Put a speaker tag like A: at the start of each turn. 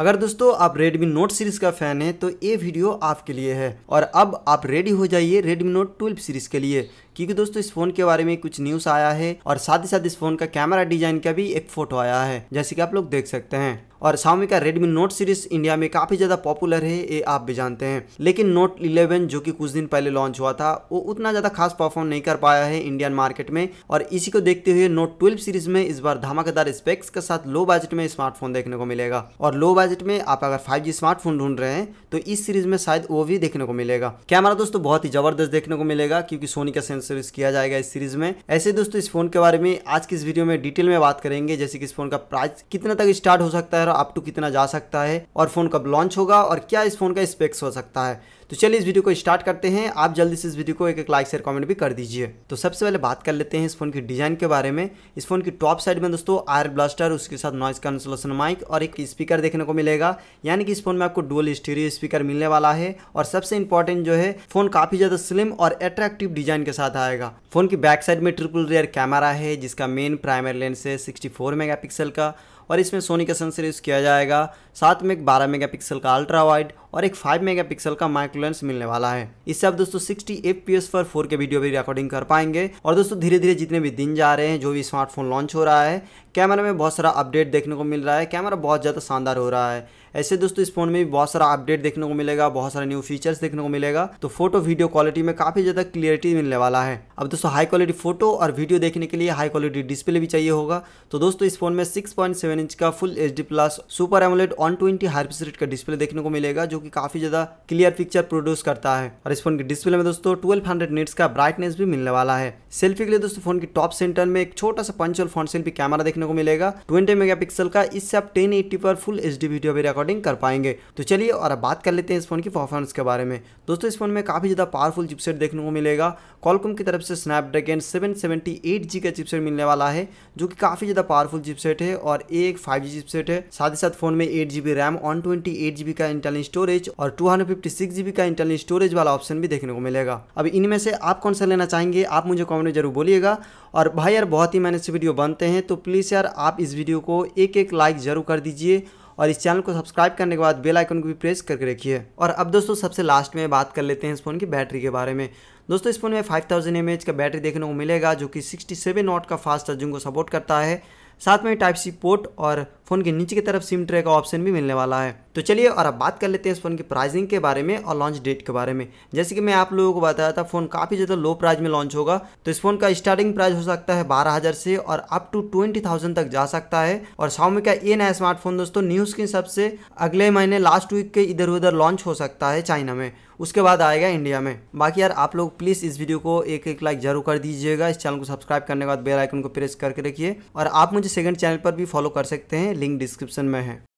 A: अगर दोस्तों आप Redmi Note सीरीज का फैन है तो ये वीडियो आपके लिए है और अब आप रेडी हो जाइए Redmi Note 12 सीरीज के लिए क्योंकि दोस्तों इस फोन के बारे में कुछ न्यूज आया है और साथ ही साथ इस फोन का कैमरा डिजाइन का भी एक फोटो आया है जैसे कि आप लोग देख सकते हैं और शाओमी का Redmi Note सीरीज इंडिया में काफ़ी ज़्यादा पॉपुलर है ये आप भी जानते हैं लेकिन Note 11 जो कि कुछ दिन पहले लॉन्च हुआ था वो उतना ज़्यादा खास परफॉर्म नहीं कर पाया है इंडियन मार्केट में और इसी को देखते हुए Note 12 सीरीज में इस बार धमाकेदार स्पेक्स के साथ लो बजट में स्मार्टफोन देखने को मिलेगा और लो बजट में आप अगर फाइव स्मार्टफोन ढूंढ रहे हैं तो इस सीरीज में शायद वो भी देखने को मिलेगा कैमरा दोस्तों बहुत ही जबरदस्त देखने को मिलेगा क्योंकि सोनी का सर्विस किया जाएगा इस सीरीज में ऐसे दोस्तों इस फोन के बारे में आज की इस वीडियो में डिटेल में बात करेंगे जैसे कि इस फोन का प्राइस कितना तक स्टार्ट हो सकता है और अप टू कितना जा सकता है और फोन कब लॉन्च होगा और क्या इस फोन का स्पेक्स हो सकता है तो चलिए इस वीडियो को स्टार्ट करते हैं आप जल्दी से इस वीडियो को एक एक लाइक शेयर कमेंट भी कर दीजिए तो सबसे पहले बात कर लेते हैं इस फोन की डिजाइन के बारे में इस फोन की टॉप साइड में दोस्तों आयर ब्लास्टर उसके साथ नॉइस कैंसलेशन माइक और एक स्पीकर देखने को मिलेगा यानी कि इस फोन में आपको डुअल स्टीरियो स्पीकर मिलने वाला है और सबसे इंपॉर्टेंट जो है फोन काफी ज्यादा स्लिम और अट्रैक्टिव डिजाइन के साथ आएगा फोन की बैक साइड में ट्रिपल रेयर कैमरा है जिसका मेन प्राइमरी लेंस है सिक्सटी पिक्सल का और इसमें सोनी का सेंसर यूज़ किया जाएगा साथ में एक बारह मेगापिक्सल का अल्ट्रा वाइड और एक 5 मेगापिक्सल का माइक्रोलेंस मिलने वाला है इससे आप दोस्तों 60 एफ पर 4K वीडियो भी रिकॉर्डिंग कर पाएंगे और दोस्तों धीरे धीरे जितने भी दिन जा रहे हैं जो भी स्मार्टफोन लॉन्च हो रहा है कैमरा में बहुत सारा अपडेट देखने को मिल रहा है कैमरा बहुत ज़्यादा शानदार हो रहा है ऐसे दोस्तों इस फोन में भी बहुत सारा अपडेट देखने को मिलेगा बहुत सारे न्यू फीचर्स देखने को मिलेगा तो फोटो वीडियो क्वालिटी में काफ़ी ज़्यादा क्लियरिटी मिलने वाला है अब दोस्तों हाई क्वालिटी फोटो और वीडियो देखने के लिए हाई क्वालिटी डिस्प्ले भी चाहिए होगा तो दोस्तों इस फोन में सिक्स इंच का full H plus super AMOLED one twenty हाइपरेट का डिस्प्ले देखने को मिलेगा जो की काफ़ी ज़्यादा क्लियर पिक्चर प्रोड्यूस करता है और इस फोन के डिस्प्ले में दोस्तों ट्वेल्व हंड्रेड का ब्राइटनेस भी मिलने वाला है सेल्फी के लिए दोस्तों फोन की टॉप सेंटर में एक छोटा सा पंचल फोन सेल्फी कैमरा देखने को मिलेगा ट्वेंटी पिक्सल का इससे आप टेन पर फुल एच वीडियो भी रिकॉर्ड रिकॉर्डिंग कर पाएंगे तो चलिए और अब बात कर लेते हैं इस फ़ोन की परफॉर्मेंस के बारे में दोस्तों इस फोन में काफ़ी ज़्यादा पावरफुल चिपसेट देखने को मिलेगा कॉलकॉम की तरफ से स्नैपड्रैगन सेवन का चिपसेट मिलने वाला है जो कि काफ़ी ज़्यादा पावरफुल चिपसेट है और एक फाइव चिपसेट है साथ ही साथ फोन में एट रैम वन का इंटरनल स्टोरेज और टू का इंटरनल स्टोरेज वाला ऑप्शन भी देखने को मिलेगा अब इनमें से आप कौन सा लेना चाहेंगे आप मुझे कॉमेंट में जरूर बोलिएगा और भाई यार बहुत ही मैंने से वीडियो बनते हैं तो प्लीज़ यार आप इस वीडियो को एक एक लाइक ज़रूर कर दीजिए और इस चैनल को सब्सक्राइब करने के बाद बेल आइकन को भी प्रेस करके रखिए और अब दोस्तों सबसे लास्ट में बात कर लेते हैं इस फ़ोन की बैटरी के बारे में दोस्तों इस फोन में 5000 थाउजेंड का बैटरी देखने को मिलेगा जो कि 67 नॉट का फास्ट चार्जिंग को सपोर्ट करता है साथ में टाइप सी पोर्ट और फ़ोन के नीचे की तरफ सिम ट्रे का ऑप्शन भी मिलने वाला है तो चलिए और अब बात कर लेते हैं इस फ़ोन की प्राइसिंग के बारे में और लॉन्च डेट के बारे में जैसे कि मैं आप लोगों को बताया था फ़ोन काफ़ी ज़्यादा लो प्राइस में लॉन्च होगा तो इस फ़ोन का स्टार्टिंग प्राइस हो सकता है बारह हज़ार से और अप टू ट्वेंटी थाउजेंड तक जा सकता है और शाओमी का ये नया स्मार्टफोन दोस्तों न्यूज़ के हिसाब से अगले महीने लास्ट वीक के इधर उधर लॉन्च हो सकता है चाइना में उसके बाद आएगा इंडिया में बाकी यार आप लोग प्लीज़ इस वीडियो को एक एक लाइक जरूर कर दीजिएगा इस चैनल को सब्सक्राइब करने के बाद बेल आइकन को प्रेस करके रखिए और आप मुझे सेकंड चैनल पर भी फॉलो कर सकते हैं लिंक डिस्क्रिप्शन में है